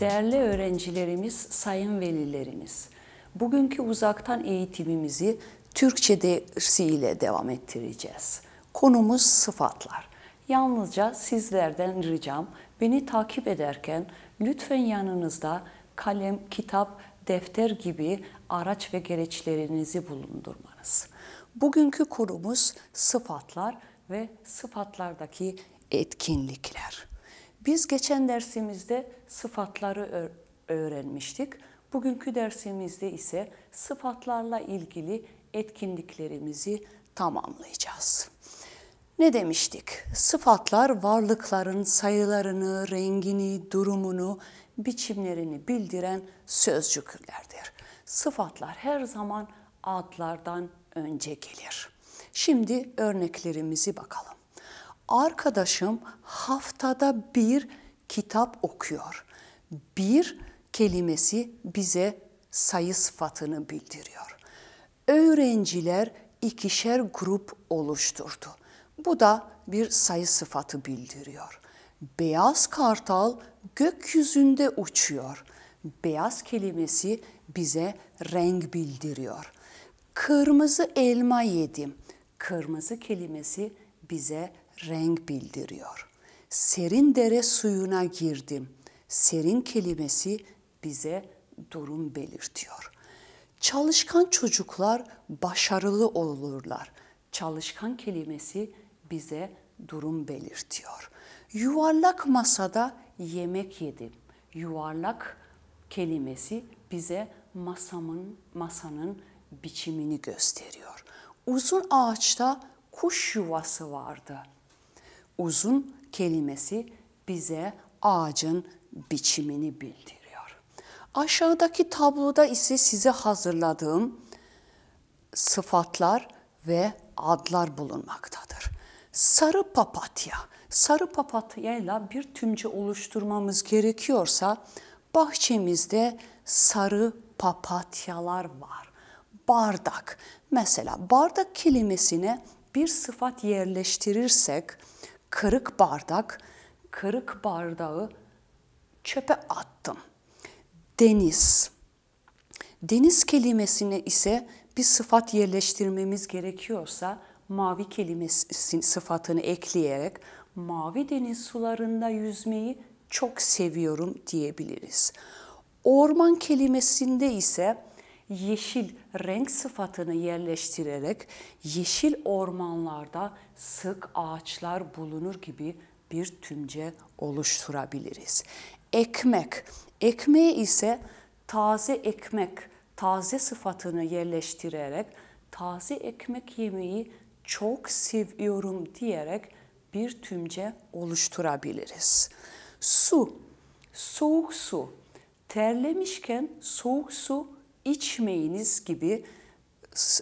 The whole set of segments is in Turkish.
Değerli öğrencilerimiz, sayın velilerimiz, bugünkü uzaktan eğitimimizi Türkçe dersiyle devam ettireceğiz. Konumuz sıfatlar. Yalnızca sizlerden ricam beni takip ederken lütfen yanınızda kalem, kitap, defter gibi araç ve gereçlerinizi bulundurmanız. Bugünkü konumuz sıfatlar ve sıfatlardaki etkinlikler. Biz geçen dersimizde sıfatları öğrenmiştik. Bugünkü dersimizde ise sıfatlarla ilgili etkinliklerimizi tamamlayacağız. Ne demiştik? Sıfatlar varlıkların sayılarını, rengini, durumunu, biçimlerini bildiren sözcüklerdir. Sıfatlar her zaman adlardan önce gelir. Şimdi örneklerimizi bakalım. Arkadaşım haftada bir kitap okuyor. Bir kelimesi bize sayı sıfatını bildiriyor. Öğrenciler ikişer grup oluşturdu. Bu da bir sayı sıfatı bildiriyor. Beyaz kartal gökyüzünde uçuyor. Beyaz kelimesi bize renk bildiriyor. Kırmızı elma yedim. Kırmızı kelimesi bize renk bildiriyor. Serin dere suyuna girdim. Serin kelimesi bize durum belirtiyor. Çalışkan çocuklar başarılı olurlar. Çalışkan kelimesi bize durum belirtiyor. Yuvarlak masada yemek yedim. Yuvarlak kelimesi bize masamın masanın biçimini gösteriyor. Uzun ağaçta kuş yuvası vardı. Uzun kelimesi bize ağacın biçimini bildiriyor. Aşağıdaki tabloda ise size hazırladığım sıfatlar ve adlar bulunmaktadır. Sarı papatya, sarı papatyayla bir tümce oluşturmamız gerekiyorsa bahçemizde sarı papatyalar var bardak. Mesela bardak kelimesine bir sıfat yerleştirirsek kırık bardak, kırık bardağı çöpe attım. Deniz. Deniz kelimesine ise bir sıfat yerleştirmemiz gerekiyorsa mavi kelimesi sıfatını ekleyerek mavi deniz sularında yüzmeyi çok seviyorum diyebiliriz. Orman kelimesinde ise yeşil renk sıfatını yerleştirerek yeşil ormanlarda sık ağaçlar bulunur gibi bir tümce oluşturabiliriz. Ekmek, ekmeğe ise taze ekmek, taze sıfatını yerleştirerek taze ekmek yemeği çok seviyorum diyerek bir tümce oluşturabiliriz. Su, soğuk su. Terlemişken soğuk su içmeyiniz gibi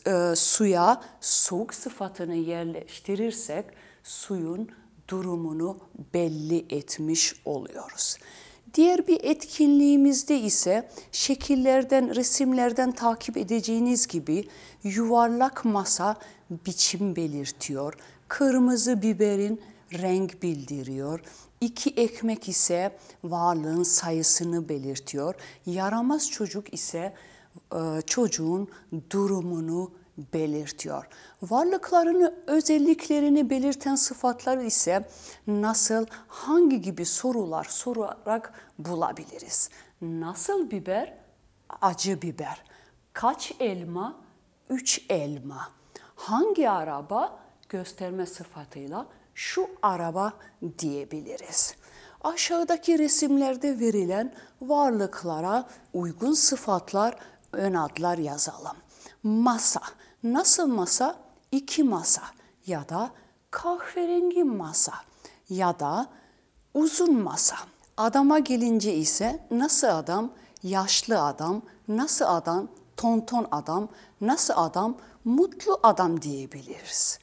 e, suya soğuk sıfatını yerleştirirsek suyun durumunu belli etmiş oluyoruz. Diğer bir etkinliğimizde ise şekillerden, resimlerden takip edeceğiniz gibi yuvarlak masa biçim belirtiyor. Kırmızı biberin renk bildiriyor. İki ekmek ise varlığın sayısını belirtiyor. Yaramaz çocuk ise e, çocuğun durumunu belirtiyor. Varlıklarını, özelliklerini belirten sıfatlar ise nasıl, hangi gibi sorular sorarak bulabiliriz? Nasıl biber? Acı biber. Kaç elma? Üç elma. Hangi araba? Gösterme sıfatıyla şu araba diyebiliriz. Aşağıdaki resimlerde verilen varlıklara uygun sıfatlar ön adlar yazalım. Masa. Nasıl masa? İki masa ya da kahverengi masa ya da uzun masa. Adama gelince ise nasıl adam? Yaşlı adam, nasıl adam? Tonton adam, nasıl adam? Mutlu adam diyebiliriz.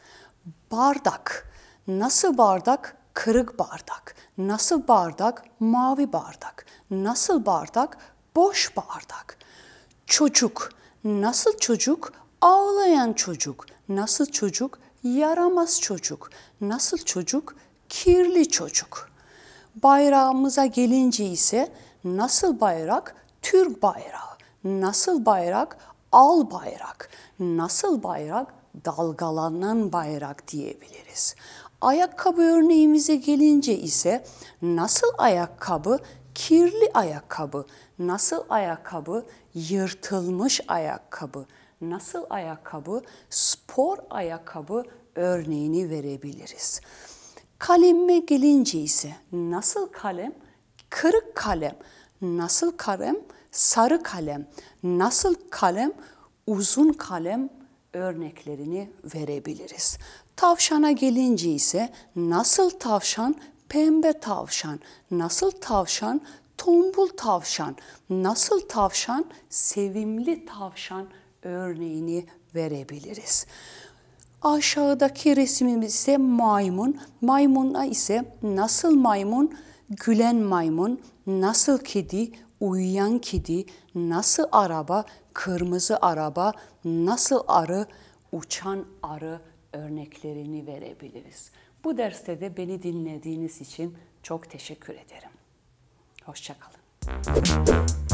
Bardak. Nasıl bardak? Kırık bardak. Nasıl bardak? Mavi bardak. Nasıl bardak? Boş bardak çocuk. Nasıl çocuk? Ağlayan çocuk. Nasıl çocuk? Yaramaz çocuk. Nasıl çocuk? Kirli çocuk. Bayrağımıza gelince ise nasıl bayrak? Türk bayrağı. Nasıl bayrak? Al bayrak. Nasıl bayrak? Dalgalanan bayrak diyebiliriz. Ayakkabı örneğimize gelince ise nasıl ayakkabı kirli ayakkabı, nasıl ayakkabı, yırtılmış ayakkabı, nasıl ayakkabı, spor ayakkabı örneğini verebiliriz. Kaleme gelince ise nasıl kalem, kırık kalem, nasıl kalem, sarı kalem, nasıl kalem, uzun kalem örneklerini verebiliriz. Tavşana gelince ise nasıl tavşan pembe tavşan. Nasıl tavşan? Tombul tavşan. Nasıl tavşan? Sevimli tavşan örneğini verebiliriz. Aşağıdaki resmimiz ise maymun. Maymuna ise nasıl maymun? Gülen maymun. Nasıl kedi? Uyuyan kedi. Nasıl araba? Kırmızı araba. Nasıl arı? Uçan arı örneklerini verebiliriz. Bu derste de beni dinlediğiniz için çok teşekkür ederim. Hoşçakalın.